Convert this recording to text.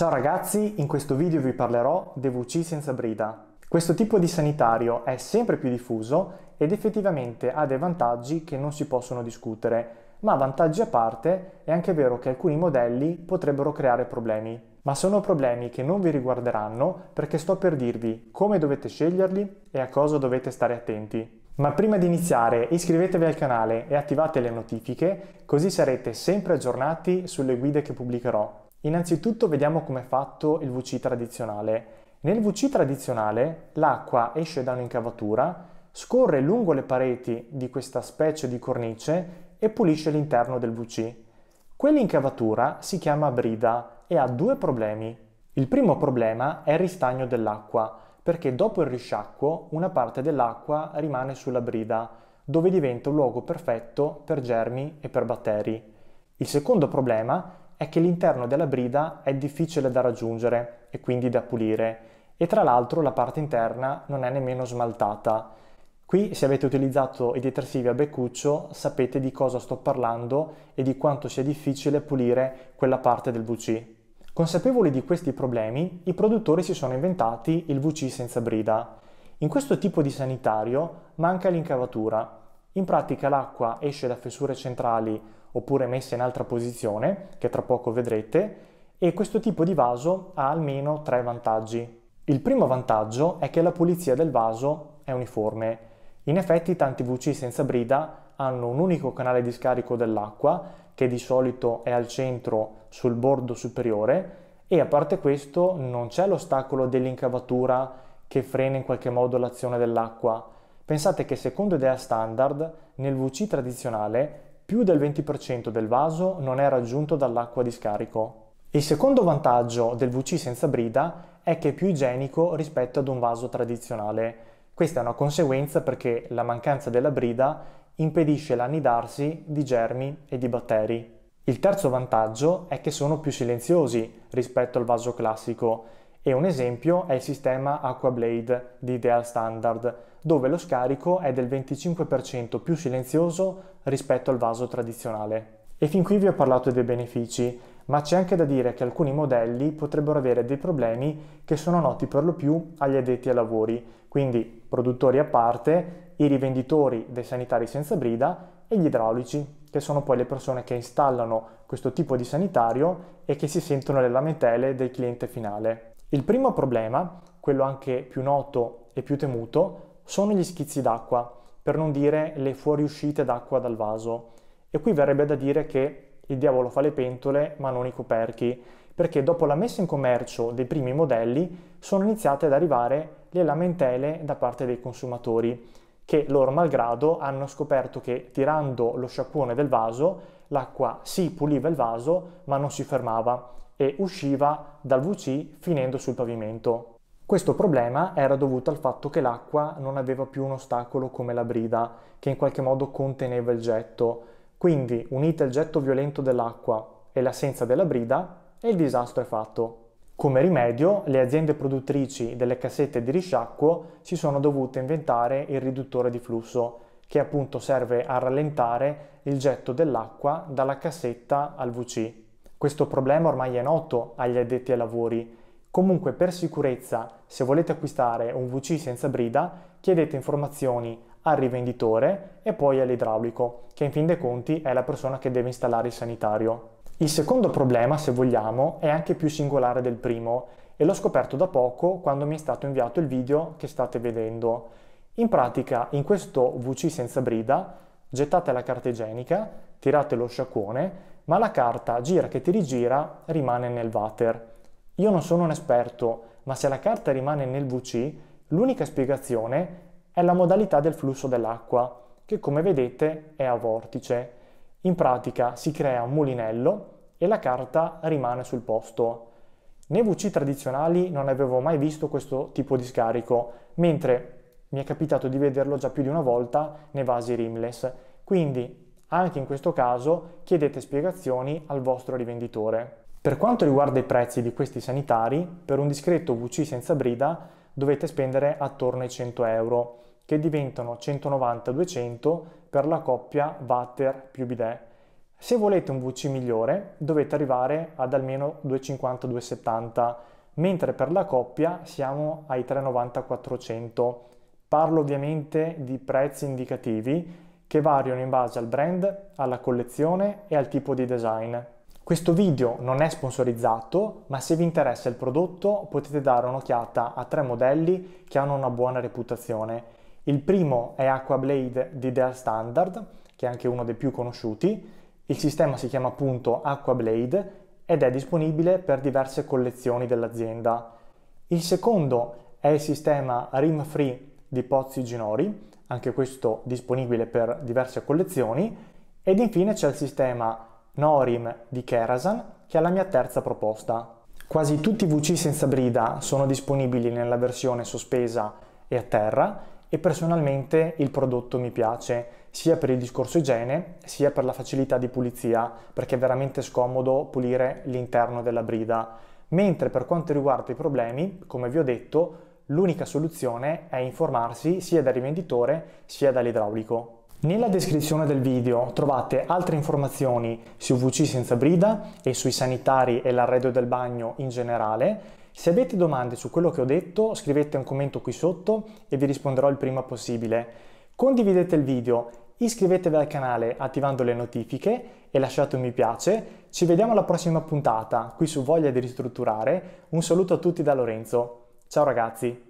Ciao ragazzi, in questo video vi parlerò dei DVC senza brida. Questo tipo di sanitario è sempre più diffuso ed effettivamente ha dei vantaggi che non si possono discutere, ma vantaggi a parte è anche vero che alcuni modelli potrebbero creare problemi. Ma sono problemi che non vi riguarderanno perché sto per dirvi come dovete sceglierli e a cosa dovete stare attenti. Ma prima di iniziare iscrivetevi al canale e attivate le notifiche così sarete sempre aggiornati sulle guide che pubblicherò. Innanzitutto vediamo come è fatto il VC tradizionale. Nel VC tradizionale l'acqua esce da un'incavatura, scorre lungo le pareti di questa specie di cornice e pulisce l'interno del VC. Quell'incavatura si chiama brida e ha due problemi. Il primo problema è il ristagno dell'acqua, perché dopo il risciacquo una parte dell'acqua rimane sulla brida, dove diventa un luogo perfetto per germi e per batteri. Il secondo problema è che l'interno della brida è difficile da raggiungere e quindi da pulire e tra l'altro la parte interna non è nemmeno smaltata. Qui se avete utilizzato i detersivi a beccuccio sapete di cosa sto parlando e di quanto sia difficile pulire quella parte del VC. Consapevoli di questi problemi, i produttori si sono inventati il VC senza brida. In questo tipo di sanitario manca l'incavatura. In pratica l'acqua esce da fessure centrali oppure messa in altra posizione, che tra poco vedrete, e questo tipo di vaso ha almeno tre vantaggi. Il primo vantaggio è che la pulizia del vaso è uniforme. In effetti tanti VC senza brida hanno un unico canale di scarico dell'acqua, che di solito è al centro sul bordo superiore, e a parte questo non c'è l'ostacolo dell'incavatura che frena in qualche modo l'azione dell'acqua. Pensate che secondo idea standard, nel VC tradizionale più del 20% del vaso non è raggiunto dall'acqua di scarico. Il secondo vantaggio del VC senza brida è che è più igienico rispetto ad un vaso tradizionale. Questa è una conseguenza perché la mancanza della brida impedisce l'annidarsi di germi e di batteri. Il terzo vantaggio è che sono più silenziosi rispetto al vaso classico e un esempio è il sistema AquaBlade di Ideal Standard, dove lo scarico è del 25% più silenzioso rispetto al vaso tradizionale. E fin qui vi ho parlato dei benefici, ma c'è anche da dire che alcuni modelli potrebbero avere dei problemi che sono noti per lo più agli addetti ai lavori, quindi produttori a parte, i rivenditori dei sanitari senza brida e gli idraulici, che sono poi le persone che installano questo tipo di sanitario e che si sentono le lamentele del cliente finale. Il primo problema, quello anche più noto e più temuto, sono gli schizzi d'acqua, per non dire le fuoriuscite d'acqua dal vaso. E qui verrebbe da dire che il diavolo fa le pentole ma non i coperchi, perché dopo la messa in commercio dei primi modelli sono iniziate ad arrivare le lamentele da parte dei consumatori, che loro malgrado hanno scoperto che tirando lo sciacquone del vaso l'acqua si puliva il vaso ma non si fermava e usciva dal WC finendo sul pavimento. Questo problema era dovuto al fatto che l'acqua non aveva più un ostacolo come la brida, che in qualche modo conteneva il getto. Quindi unite il getto violento dell'acqua e l'assenza della brida e il disastro è fatto. Come rimedio, le aziende produttrici delle cassette di risciacquo si sono dovute inventare il riduttore di flusso, che appunto serve a rallentare il getto dell'acqua dalla cassetta al VC. Questo problema ormai è noto agli addetti ai lavori. Comunque per sicurezza, se volete acquistare un VC senza brida, chiedete informazioni al rivenditore e poi all'idraulico, che in fin dei conti è la persona che deve installare il sanitario. Il secondo problema, se vogliamo, è anche più singolare del primo e l'ho scoperto da poco quando mi è stato inviato il video che state vedendo. In pratica, in questo VC senza brida, gettate la carta igienica, tirate lo sciacquone ma la carta gira che ti rigira rimane nel water. Io non sono un esperto, ma se la carta rimane nel VC, l'unica spiegazione è la modalità del flusso dell'acqua, che come vedete è a vortice. In pratica si crea un mulinello e la carta rimane sul posto. Nei VC tradizionali non avevo mai visto questo tipo di scarico, mentre mi è capitato di vederlo già più di una volta nei vasi rimless. Quindi anche in questo caso chiedete spiegazioni al vostro rivenditore. Per quanto riguarda i prezzi di questi sanitari, per un discreto VC senza brida dovete spendere attorno ai 100 euro, che diventano 190-200 per la coppia water più bidet. Se volete un VC migliore dovete arrivare ad almeno 250-270, mentre per la coppia siamo ai 390-400. Parlo ovviamente di prezzi indicativi che variano in base al brand, alla collezione e al tipo di design. Questo video non è sponsorizzato, ma se vi interessa il prodotto potete dare un'occhiata a tre modelli che hanno una buona reputazione. Il primo è Aquablade di Dell Standard, che è anche uno dei più conosciuti. Il sistema si chiama appunto Aquablade ed è disponibile per diverse collezioni dell'azienda. Il secondo è il sistema Rim Free di Pozzi Ginori, anche questo disponibile per diverse collezioni, ed infine c'è il sistema Norim di Kerasan, che è la mia terza proposta. Quasi tutti i VC senza brida sono disponibili nella versione sospesa e a terra e personalmente il prodotto mi piace sia per il discorso igiene sia per la facilità di pulizia perché è veramente scomodo pulire l'interno della brida mentre per quanto riguarda i problemi come vi ho detto l'unica soluzione è informarsi sia dal rivenditore sia dall'idraulico. Nella descrizione del video trovate altre informazioni su VC senza brida e sui sanitari e l'arredo del bagno in generale. Se avete domande su quello che ho detto scrivete un commento qui sotto e vi risponderò il prima possibile. Condividete il video, iscrivetevi al canale attivando le notifiche e lasciate un mi piace. Ci vediamo alla prossima puntata qui su Voglia di ristrutturare. Un saluto a tutti da Lorenzo. Ciao ragazzi!